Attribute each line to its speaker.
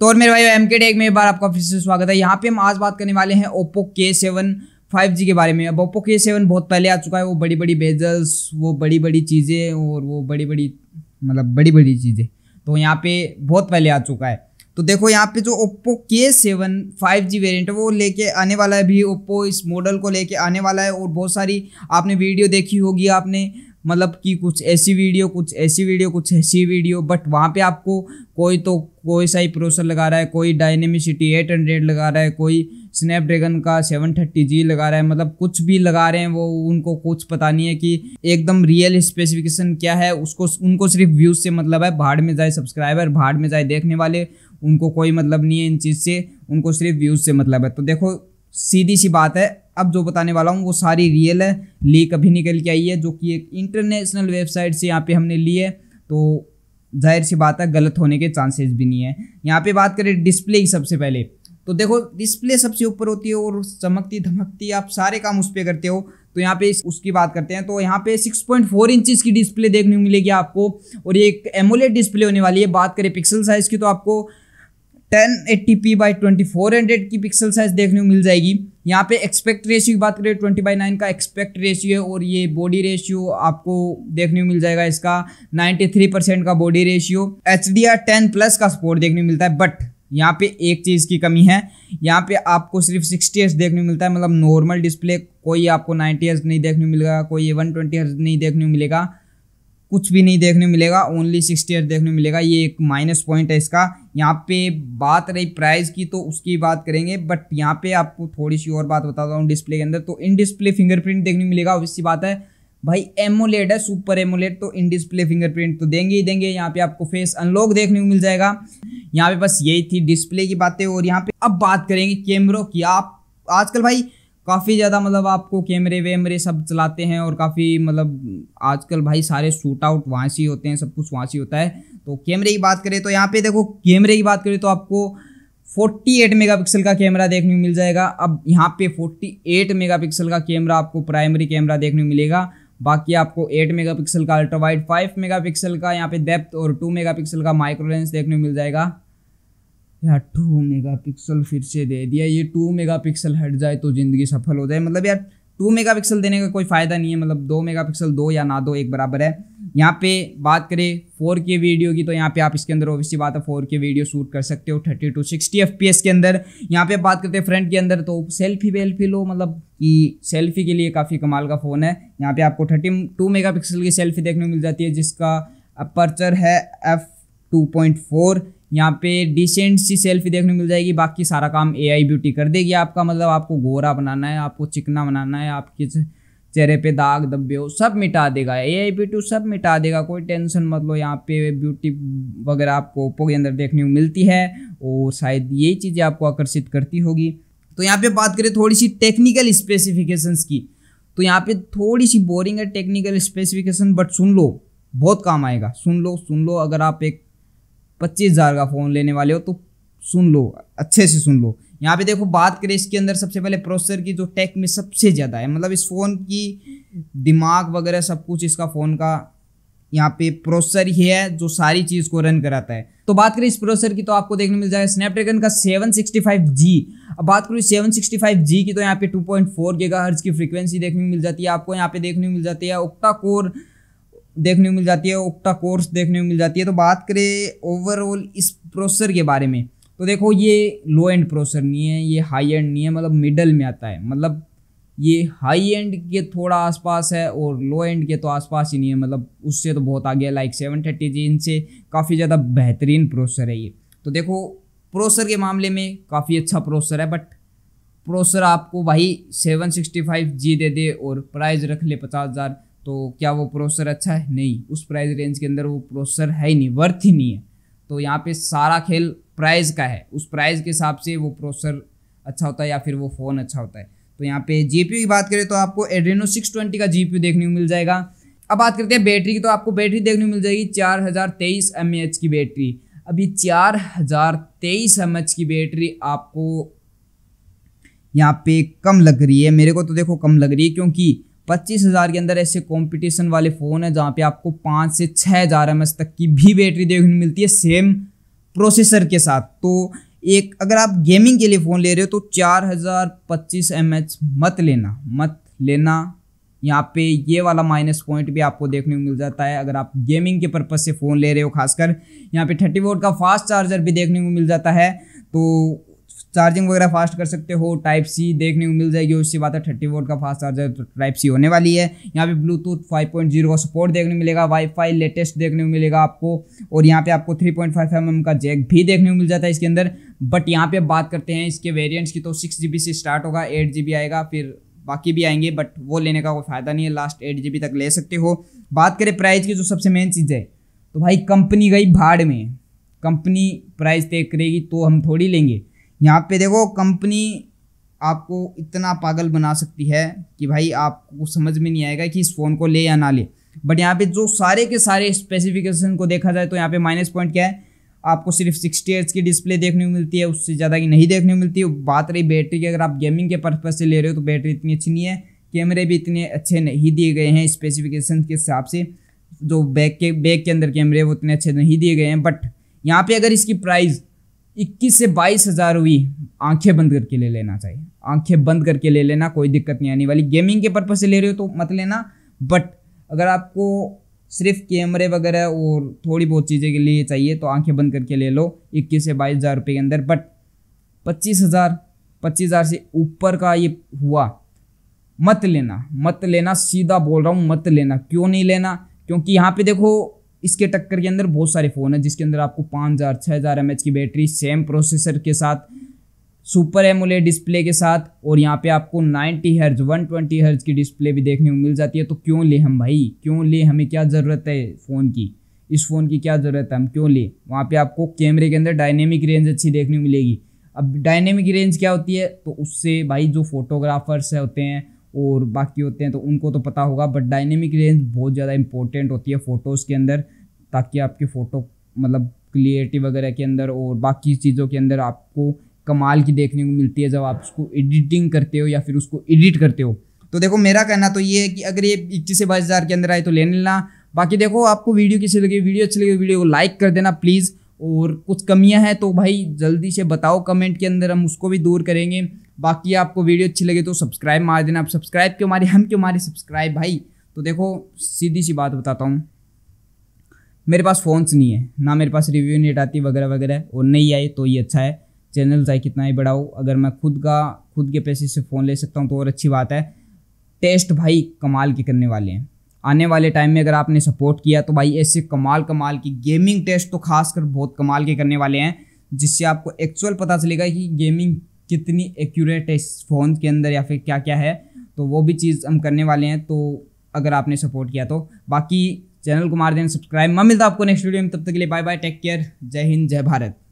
Speaker 1: तो और मेरे भाई एम के टेक में एक बार आपका फिर से स्वागत है यहाँ पे हम आज बात करने वाले हैं ओप्पो के सेवन फाइव जी के बारे में अब ओप्पो के सेवन बहुत पहले आ चुका है वो बड़ी बड़ी बेजल्स वो बड़ी बड़ी चीज़ें और वो बड़ी बड़ी मतलब बड़ी बड़ी चीज़ें तो यहाँ पे बहुत पहले आ चुका है तो देखो यहाँ पे जो ओप्पो के सेवन फाइव जी वेरियंट है वो लेके आने वाला है अभी ओप्पो इस मॉडल को लेके आने वाला है और बहुत सारी आपने वीडियो देखी होगी आपने मतलब कि कुछ ऐसी वीडियो कुछ ऐसी वीडियो कुछ ऐसी वीडियो बट वहाँ पे आपको कोई तो कोई सा ही प्रोसर लगा रहा है कोई डायनेमिसिटी एट हंड्रेड लगा रहा है कोई स्नैपड्रैगन का सेवन थर्टी जी लगा रहा है मतलब कुछ भी लगा रहे हैं वो उनको कुछ पता नहीं है कि एकदम रियल स्पेसिफिकेशन क्या है उसको उनको सिर्फ व्यूज़ से मतलब है भाड़ में जाए सब्सक्राइबर भाड़ में जाए देखने वाले उनको कोई मतलब नहीं है इन चीज़ से उनको सिर्फ व्यूज़ से मतलब है तो देखो सीधी सी बात है अब जो बताने वाला हूँ वो सारी रियल है लीक अभी निकल के आई है जो कि एक इंटरनेशनल वेबसाइट से यहाँ पे हमने ली है तो जाहिर सी बात है गलत होने के चांसेस भी नहीं है यहाँ पे बात करें डिस्प्ले की सबसे पहले तो देखो डिस्प्ले सबसे ऊपर होती है और चमकती धमकती आप सारे काम उस पर करते हो तो यहाँ पे उसकी बात करते हैं तो यहाँ पे 6.4 पॉइंट की डिस्प्ले देखने को मिलेगी आपको और ये एक एमोलेट डिस्प्ले होने वाली है बात करें पिक्सल साइज़ की तो आपको ten eighty P by twenty four hundred की पिक्सल साइज देखने को मिल जाएगी यहाँ पे एक्सपेक्ट रेशियो की बात करें ट्वेंटी बाई नाइन का एक्सपेक्ट रेशियो है और ये बॉडी रेशियो आपको देखने को मिल जाएगा इसका नाइन्टी थ्री परसेंट का body ratio H D R ten plus का सपोर्ट देखने को मिलता है बट यहाँ पे एक चीज़ की कमी है यहाँ पे आपको सिर्फ सिक्सटी एच देखने को मिलता है मतलब नॉर्मल डिस्प्ले कोई आपको नाइन्टी एच नहीं देखने को मिलेगा कोई वन ट्वेंटी एच नहीं देखने को मिलेगा कुछ भी नहीं देखने मिलेगा ओनली सिक्सटी एट देखने मिलेगा ये एक माइनस पॉइंट है इसका यहाँ पे बात रही प्राइस की तो उसकी बात करेंगे बट यहाँ पे आपको थोड़ी सी और बात बताता हूँ डिस्प्ले के अंदर तो इन डिस्प्ले फिंगरप्रिंट देखने मिलेगा ऑब्वियसली बात है भाई एमोलेड है सुपर एमोलेड तो इन डिस्प्ले फिंगरप्रिंट तो देंगे ही देंगे यहाँ पे आपको फेस अनलॉक देखने को मिल जाएगा यहाँ पे बस यही थी डिस्प्ले की बातें और यहाँ पे अब बात करेंगे कैमरों की आप आजकल भाई काफ़ी ज़्यादा मतलब आपको कैमरे वैमरे सब चलाते हैं और काफ़ी मतलब आजकल भाई सारे शूट आउट वहाँ से होते हैं सब कुछ वहाँ से होता है तो कैमरे की बात करें तो यहाँ पे देखो कैमरे की बात करें तो आपको 48 मेगापिक्सल का कैमरा देखने को मिल जाएगा अब यहाँ पे 48 मेगापिक्सल का कैमरा आपको प्राइमरी कैमरा देखने को मिलेगा बाकी आपको 8 मेगा का अल्ट्रा वाइड 5 मेगा का यहाँ पे डेप्थ और 2 मेगा का माइक्रो लेंस देखने को मिल जाएगा यार टू मेगा पिक्सल फिर से दे दिया ये टू मेगा पिक्सल हट जाए तो ज़िंदगी सफल हो जाए मतलब यार टू मेगा पिक्सल देने का कोई फ़ायदा नहीं है मतलब दो मेगा पिक्सल दो या ना दो एक बराबर है यहाँ पे बात करें फोर के वीडियो की तो यहाँ पे आप इसके अंदर ओबियसली बात है फोर के वीडियो शूट कर सकते हो थर्टी टू सिक्सटी एफ के अंदर यहाँ पे बात करते हैं फ्रंट के अंदर तो सेल्फी वेल्फी लो मतलब कि सेल्फी के लिए काफ़ी कमाल का फ़ोन है यहाँ पे आपको थर्टी टू मेगा की सेल्फी देखने को मिल जाती है जिसका अपर्चर है एफ़ टू पॉइंट फोर यहाँ पे डिसेंट सी सेल्फी देखने को मिल जाएगी बाकी सारा काम एआई ब्यूटी कर देगी आपका मतलब आपको गोरा बनाना है आपको चिकना बनाना है आपके चेहरे पे दाग धब्बे हो सब मिटा देगा ए आई ब्यूटी सब मिटा देगा कोई टेंशन मत लो यहाँ पे ब्यूटी वगैरह आपको ओप्पो के अंदर देखने को मिलती है और शायद यही चीज़ें आपको आकर्षित करती होगी तो यहाँ पे बात करें थोड़ी सी टेक्निकल स्पेसिफिकेशंस की तो यहाँ पे थोड़ी सी बोरिंग है टेक्निकल स्पेसिफिकेशन बट सुन लो बहुत काम आएगा सुन लो सुन लो अगर आप एक पच्चीस हज़ार का फ़ोन लेने वाले हो तो सुन लो अच्छे से सुन लो यहाँ पे देखो बात करें इसके अंदर सबसे पहले प्रोसेसर की जो टेक में सबसे ज़्यादा है मतलब इस फ़ोन की दिमाग वगैरह सब कुछ इसका फ़ोन का यहाँ पे प्रोसेसर ही है जो सारी चीज़ को रन कराता है तो बात करें इस प्रोसेसर की तो आपको देखने मिल जाएगा स्नैपड्रैगन का 765G अब बात करूँ 765G की तो यहाँ पे 2.4 पॉइंट की फ्रीक्वेंसी देखने को मिल जाती है आपको यहाँ पे देखने को मिल जाती है ओक्टा कोर देखने को मिल जाती है ओक्टा कोर्स देखने को मिल जाती है तो बात करें ओवरऑल इस प्रोसेसर के बारे में तो देखो ये लो एंड प्रोसेसर नहीं है ये हाई एंड नहीं है मतलब मिडल में आता है मतलब ये हाई एंड के थोड़ा आसपास है और लो एंड के तो आसपास ही नहीं है मतलब उससे तो बहुत आगे है लाइक सेवन थर्टी जी इनसे काफ़ी ज़्यादा बेहतरीन प्रोसेसर है ये तो देखो प्रोसेसर के मामले में काफ़ी अच्छा प्रोसेसर है बट प्रोसेसर आपको भाई सेवन सिक्सटी फाइव जी दे दे और प्राइस रख ले पचास हज़ार तो क्या वो प्रोसेसर अच्छा है नहीं उस प्राइस रेंज के अंदर वो प्रोसेसर है ही नहीं वर्थ ही नहीं है तो यहाँ पे सारा खेल प्राइस का है उस प्राइस के हिसाब से वो प्रोसेसर अच्छा होता है या फिर वो फ़ोन अच्छा होता है तो यहाँ पे जी की बात करें तो आपको एड्रेनो सिक्स ट्वेंटी का जी देखने को मिल जाएगा अब बात करते हैं बैटरी की तो आपको बैटरी देखने को मिल जाएगी चार हज़ार तेईस एम एच की बैटरी अभी चार हज़ार तेईस एम एच की बैटरी आपको यहाँ पे कम लग रही है मेरे को तो देखो कम लग रही है क्योंकि पच्चीस हज़ार के अंदर ऐसे कंपटीशन वाले फ़ोन हैं जहाँ पे आपको पाँच से छः हज़ार एम तक की भी बैटरी देखने को मिलती है सेम प्रोसेसर के साथ तो एक अगर आप गेमिंग के लिए फ़ोन ले रहे हो तो चार हज़ार पच्चीस एम मत लेना मत लेना यहाँ पे ये वाला माइनस पॉइंट भी आपको देखने को मिल जाता है अगर आप गेमिंग के पर्पज़ से फ़ोन ले रहे हो खासकर यहाँ पे थर्टी वोट का फास्ट चार्जर भी देखने को मिल जाता है तो चार्जिंग वगैरह फास्ट कर सकते हो टाइप सी देखने को मिल जाएगी उससे बात है थर्टी वोट का फास्ट चार्जर टाइप तो सी होने वाली है यहाँ पे ब्लूटूथ 5.0 का सपोर्ट देखने को मिलेगा वाईफाई लेटेस्ट देखने को मिलेगा आपको और यहाँ पे आपको 3.5 पॉइंट का जैक भी देखने को मिल जाता है इसके अंदर बट यहाँ पे बात करते हैं इसके वेरियंट्स की तो सिक्स से स्टार्ट होगा एट आएगा फिर बाकी भी आएंगे बट वो लेने का कोई फ़ायदा नहीं है लास्ट एट तक ले सकते हो बात करें प्राइस की जो सबसे मेन चीज़ है तो भाई कंपनी गई भाड़ में कंपनी प्राइस तय करेगी तो हम थोड़ी लेंगे यहाँ पे देखो कंपनी आपको इतना पागल बना सकती है कि भाई आपको समझ में नहीं आएगा कि इस फ़ोन को ले या ना ले बट यहाँ पे जो सारे के सारे स्पेसिफिकेशन को देखा जाए तो यहाँ पे माइनस पॉइंट क्या है आपको सिर्फ सिक्सटी एच की डिस्प्ले देखने को मिलती है उससे ज़्यादा की नहीं देखने को मिलती है बात रही बैटरी की अगर आप गेमिंग के पर्पज़ से ले रहे हो तो बैटरी इतनी अच्छी नहीं है कैमरे भी इतने अच्छे नहीं दिए गए हैं स्पेसिफिकेशन के हिसाब से जो बैग के बैग के अंदर कैमरे वो इतने अच्छे नहीं दिए गए हैं बट यहाँ पे अगर इसकी प्राइस इक्कीस से बाईस हज़ार हुई आंखें बंद करके ले लेना चाहिए आंखें बंद करके ले लेना कोई दिक्कत नहीं आने वाली गेमिंग के पर्पज़ से ले रहे हो तो मत लेना बट अगर आपको सिर्फ कैमरे वगैरह और थोड़ी बहुत चीज़ें के लिए चाहिए तो आंखें बंद करके ले लो इक्कीस से बाईस हज़ार रुपये के अंदर बट पच्चीस हज़ार पच्चीस हज़ार से ऊपर का ये हुआ मत लेना मत लेना सीधा बोल रहा हूँ मत लेना क्यों नहीं लेना क्योंकि यहाँ पे देखो इसके टक्कर के अंदर बहुत सारे फ़ोन हैं जिसके अंदर आपको पाँच हज़ार छः हज़ार एम की बैटरी सेम प्रोसेसर के साथ सुपर एमोलेड डिस्प्ले के साथ और यहाँ पे आपको 90 हर्ज 120 हर्ज की डिस्प्ले भी देखने को मिल जाती है तो क्यों ले हम भाई क्यों ले हमें क्या ज़रूरत है फ़ोन की इस फ़ोन की क्या ज़रूरत है हम क्यों ले वहाँ पे आपको कैमरे के अंदर डायनेमिक रेंज अच्छी देखने को मिलेगी अब डायनेमिक रेंज क्या होती है तो उससे भाई जो फोटोग्राफर्स है होते हैं और बाकी होते हैं तो उनको तो पता होगा बट डायनेमिक रेंज बहुत ज़्यादा इंपॉर्टेंट होती है फ़ोटोज़ के अंदर ताकि आपके फ़ोटो मतलब क्लियरिटी वगैरह के अंदर और बाकी चीज़ों के अंदर आपको कमाल की देखने को मिलती है जब आप उसको एडिटिंग करते हो या फिर उसको एडिट करते हो तो देखो मेरा कहना तो ये है कि अगर ये इक्कीस से बाईस हज़ार के अंदर आए तो ले लेना बाकी देखो आपको वीडियो किसी लगी वीडियो अच्छी लगी तो वीडियो को लाइक कर देना प्लीज़ और कुछ कमियां हैं तो भाई जल्दी से बताओ कमेंट के अंदर हम उसको भी दूर करेंगे बाकी आपको वीडियो अच्छी लगे तो सब्सक्राइब मार देना आप सब्सक्राइब क्यों मारे हम क्यों मारे सब्सक्राइब भाई तो देखो सीधी सी बात बताता हूँ मेरे पास फ़ोन्स नहीं है ना मेरे पास रिव्यू नेट आती वगैरह वगैरह और नहीं आई तो ये अच्छा है चैनल चाहे कितना ही बढ़ाओ अगर मैं खुद का खुद के पैसे से फ़ोन ले सकता हूँ तो और अच्छी बात है टेस्ट भाई कमाल के करने वाले हैं आने वाले टाइम में अगर आपने सपोर्ट किया तो भाई ऐसे कमाल कमाल की गेमिंग टेस्ट तो खासकर बहुत कमाल के करने वाले हैं जिससे आपको एक्चुअल पता चलेगा कि गेमिंग कितनी एक्यूरेट है इस फ़ोन के अंदर या फिर क्या क्या है तो वो भी चीज़ हम करने वाले हैं तो अगर आपने सपोर्ट किया तो बाकी चैनल को मार देना सब्सक्राइब मैं मिलता आपको नेक्स्ट वीडियो में तब तक के लिए बाय बाय टेक केयर जय हिंद जय भारत